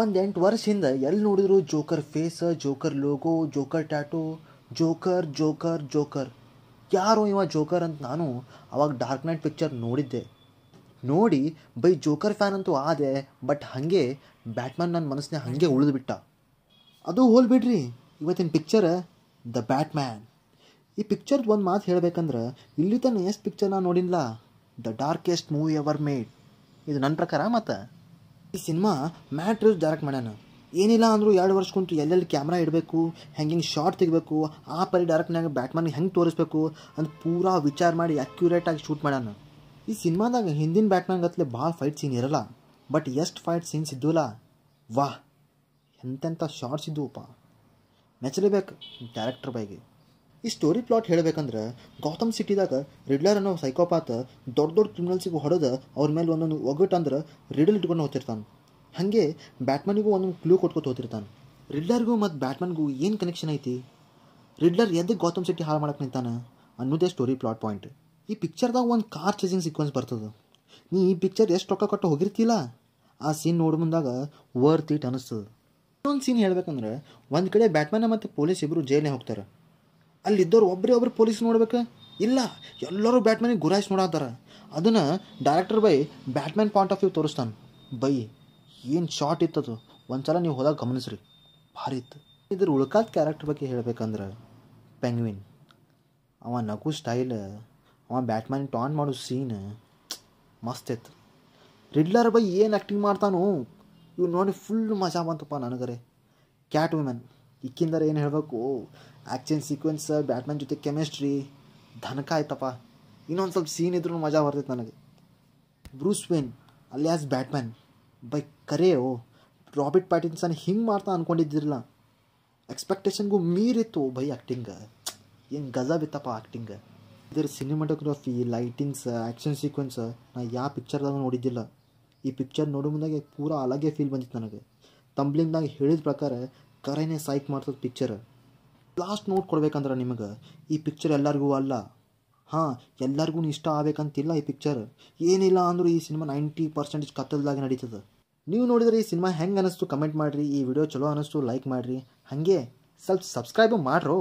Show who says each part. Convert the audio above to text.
Speaker 1: ಒಂದು ಎಂಟು ವರ್ಷ ಹಿಂದೆ ಎಲ್ಲಿ ನೋಡಿದ್ರು joker face joker logo joker tattoo joker joker joker ಯಾರು ಇವ ಜೋಕರ್ ಅಂತ ನಾನು ಅವಾಗ ಡಾರ್ಕ್ ನೈಟ್ ಪಿಕ್ಚರ್ ನೋಡಿದ್ದೆ ನೋಡಿ ಬೈ ಜೋಕರ್ ಫ್ಯಾನ್ ಅಂತೂ ಆದೆ ಬಟ್ ಹಾಗೆ ಬ್ಯಾಟ್ಮನ್ ನನ್ನ ಮನಸ್ಸನ್ನೇ ಹಾಗೆ ಉಳಿದುಬಿಟ್ಟ ಅದು ಹೋಲ್ಬಿಡ್ರಿ ಇವತ್ತಿನ ಪಿಕ್ಚರ್ ದ ಬ್ಯಾಟ್ಮ್ಯಾನ್ ಈ ಪಿಕ್ಚರ್ದು ಒಂದು ಮಾತು ಹೇಳಬೇಕಂದ್ರೆ ಇಲ್ಲಿ ತನಕ ಎಷ್ಟು ಪಿಕ್ಚರ್ ನಾನು ನೋಡಿಲ್ಲ the darkest movie ever made ಇದು ನನ್ನ ಪ್ರಕಾರ ಮತ್ತು ಈ ಸಿನಿಮಾ ಮ್ಯಾಟ್ರ್ ಡೈರೆಕ್ಟ್ ಮಾಡ್ಯಾನ ಏನಿಲ್ಲ ಅಂದರೂ ಎರಡು ವರ್ಷ ಕುಂತು ಎಲ್ಲೆಲ್ಲಿ ಕ್ಯಾಮ್ರಾ ಇಡಬೇಕು ಹೆಂಗೆ ಹಿಂಗೆ ಶಾರ್ಟ್ ತೆಗಬೇಕು ಆ ಪರಿ ಡೈರೆಕ್ಟ್ನಾಗ ಬ್ಯಾಟ್ಮನ್ ಹೆಂಗೆ ತೋರಿಸ್ಬೇಕು ಅಂತ ಪೂರಾ ವಿಚಾರ ಮಾಡಿ ಅಕ್ಯುರೇಟಾಗಿ ಶೂಟ್ ಮಾಡ್ಯಾನ ಈ ಸಿನಿಮಾದಾಗ ಹಿಂದಿನ ಬ್ಯಾಟ್ಮನ್ ಗತ್ಲೆ ಭಾಳ ಫೈಟ್ ಸೀನ್ ಇರಲ್ಲ ಬಟ್ ಎಷ್ಟು ಫೈಟ್ ಸೀನ್ಸ್ ಇದ್ದಲ್ಲ ವಾಹ್ ಎಂತೆಂಥ ಶಾರ್ಟ್ಸ್ ಇದ್ದುವಪ್ಪ ಮೆಚ್ಚಲೇಬೇಕು ಡೈರೆಕ್ಟ್ರ್ ಬೈಗೆ ಈ ಸ್ಟೋರಿ ಪ್ಲಾಟ್ ಹೇಳಬೇಕಂದ್ರೆ ಗೌತಮ್ ಸಿಟಿದಾಗ ರಿಡ್ಲರ್ ಅನ್ನೋ ಸೈಕೋಪಾತ್ ದೊಡ್ಡ ದೊಡ್ಡ ಕ್ರಿಮಿನಲ್ಸಿಗೂ ಹೊಡೆದು ಅವ್ರ ಮೇಲೆ ಒಂದೊಂದು ಒಗ್ಗಟ್ಟಂದ್ರೆ ಅಂದ್ರೆ ರಿಡಲ್ ಇಟ್ಕೊಂಡು ಹೋಗ್ತಿರ್ತಾನೆ ಹಾಗೆ ಬ್ಯಾಟ್ಮನಿಗೂ ಒಂದೊಂದು ಕ್ಲೂ ಕೊಟ್ಕೊತ ಹೋಗ್ತಿರ್ತಾನೆ ರಿಡ್ಲರ್ಗೂ ಮತ್ತು ಬ್ಯಾಟ್ಮನ್ಗೂ ಏನು ಕನೆಕ್ಷನ್ ಐತಿ ರಿಡ್ಲರ್ ಎದ್ದು ಗೌತಮ್ ಸಿಟಿ ಹಾಳು ಮಾಡಕ್ಕೆ ನಿಂತಾನೆ ಅನ್ನೋದೇ ಸ್ಟೋರಿ ಪ್ಲಾಟ್ ಪಾಯಿಂಟ್ ಈ ಪಿಕ್ಚರ್ದಾಗ ಒಂದು ಕಾರ್ ಚೇಸಿಂಗ್ ಸಿಕ್ವೆನ್ಸ್ ಬರ್ತದೆ ನೀ ಈ ಪಿಕ್ಚರ್ ಎಷ್ಟು ರೊಕ್ಕ ಕೊಟ್ಟು ಹೋಗಿರ್ತಿಲ್ಲ ಆ ಸೀನ್ ನೋಡಿ ಮುಂದಾಗ ವರ್ತ್ ಇಟ್ ಅನ್ನಿಸ್ತದೆ ಇನ್ನೊಂದು ಸೀನ್ ಹೇಳ್ಬೇಕಂದ್ರೆ ಒಂದು ಕಡೆ ಬ್ಯಾಟ್ಮನ್ ಮತ್ತು ಪೊಲೀಸ್ ಇಬ್ಬರು ಜೈಲೇ ಹೋಗ್ತಾರೆ ಅಲ್ಲಿದ್ದವ್ರು ಒಬ್ಬರೇ ಒಬ್ರು ಪೊಲೀಸ್ ನೋಡ್ಬೇಕು ಇಲ್ಲ ಎಲ್ಲರೂ ಬ್ಯಾಟ್ಮ್ಯಾನಿಗೆ ಗುರಾಯಿಸಿ ನೋಡಾತಾರ ಅದನ್ನು director by Batman point of view ತೋರಿಸ್ತಾನೆ ಬೈ ಏನು ಶಾರ್ಟ್ ಇತ್ತದು ಒಂದು ಸಲ ನೀವು ಹೋದಾಗ ಗಮನಿಸ್ರಿ ಭಾರಿ ಇತ್ತು ಇದ್ರ ಉಳ್ಕಾದ ಕ್ಯಾರೆಕ್ಟರ್ ಬಗ್ಗೆ ಹೇಳ್ಬೇಕಂದ್ರೆ ಪೆಂಗ್ವಿನ್ ಅವ ನಗು ಸ್ಟೈಲ್ ಅವ ಬ್ಯಾಟ್ಮ್ಯಾನ್ ಟಾನ್ ಮಾಡೋ ಸೀನ್ ಮಸ್ತ್ ಇತ್ತು ರಿಡ್ಲರ್ ಬೈ ಏನು ಆ್ಯಕ್ಟಿಂಗ್ ಮಾಡ್ತಾನು ಇವ್ ನೋಡಿ ಫುಲ್ ಮಜಾ ಬಂತಪ್ಪ ನನಗರೆ ಕ್ಯಾಟ್ ವುಮೆನ್ ಇಕ್ಕಿಂದರೆ ಏನು ಹೇಳಬೇಕು ಆ್ಯಕ್ಷನ್ ಸೀಕ್ವೆನ್ಸ್ ಬ್ಯಾಟ್ಮನ್ ಜೊತೆ ಕೆಮಿಸ್ಟ್ರಿ ಧನಕ ಆಯ್ತಪ್ಪ ಇನ್ನೊಂದು ಸ್ವಲ್ಪ ಸೀನ್ ಇದ್ರೂ ಮಜಾ ಬರ್ತೈತೆ ನನಗೆ ಬ್ರೂಸ್ ವೇನ್ ಅಲ್ಲಿ ಆ್ಯಸ್ ಬ್ಯಾಟ್ಮ್ಯಾನ್ ಬೈ ಕರೆ ಓ ರಾಬಿಟ್ ಪ್ಯಾಟಿನ್ಸನ್ ಹಿಂಗೆ ಮಾಡ್ತಾ ಅಂದ್ಕೊಂಡಿದ್ದಿರಲ್ಲ ಎಕ್ಸ್ಪೆಕ್ಟೇಷನ್ಗೂ ಮೀರಿತ್ತು ಬೈ ಆ್ಯಕ್ಟಿಂಗ್ ಏನು ಗಜಾ ಬಿತ್ತಪ್ಪ ಆ್ಯಕ್ಟಿಂಗ್ ಇದರ ಸಿನಿಮಾಟೋಗ್ರಫಿ ಲೈಟಿಂಗ್ಸ್ ಆ್ಯಕ್ಷನ್ ಸೀಕ್ವೆನ್ಸ್ ನಾ ಯಾವ ಪಿಕ್ಚರ್ದಾಗ ನೋಡಿದ್ದಿಲ್ಲ ಈ ಪಿಕ್ಚರ್ ನೋಡೋ ಮುಂದಾಗೆ ಪೂರಾ ಅಲಗೆ ಫೀಲ್ ಬಂದಿತ್ತು ನನಗೆ ತಂಬ್ಲಿಂಗ್ನಾಗ ಹೇಳಿದ ಪ್ರಕಾರ ಕರೆನೇ ಸೈಕ್ ಮಾಡ್ತದ ಪಿಕ್ಚರ್ ಲಾಸ್ಟ್ ನೋಟ್ ಕೊಡ್ಬೇಕಂದ್ರೆ ನಿಮಗೆ ಈ ಪಿಕ್ಚರ್ ಎಲ್ಲರಿಗೂ ಅಲ್ಲ ಹಾಂ ಎಲ್ಲರಿಗೂ ಇಷ್ಟ ಆಗಬೇಕಂತಿಲ್ಲ ಈ ಪಿಕ್ಚರ್ ಏನಿಲ್ಲ ಅಂದರೂ ಈ ಸಿನಿಮಾ ನೈಂಟಿ ಪರ್ಸೆಂಟೇಜ್ ಕತ್ತಲ್ದಾಗಿ ನಡೀತದೆ ನೀವು ನೋಡಿದ್ರೆ ಈ ಸಿನಿಮಾ ಹೆಂಗೆ ಅನ್ನಿಸ್ತು ಕಮೆಂಟ್ ಮಾಡಿರಿ ಈ ವಿಡಿಯೋ ಚಲೋ ಅನ್ನಿಸ್ತು ಲೈಕ್ ಮಾಡಿರಿ ಹಾಗೆ ಸ್ವಲ್ಪ ಸಬ್ಸ್ಕ್ರೈಬು ಮಾಡ್ರೋ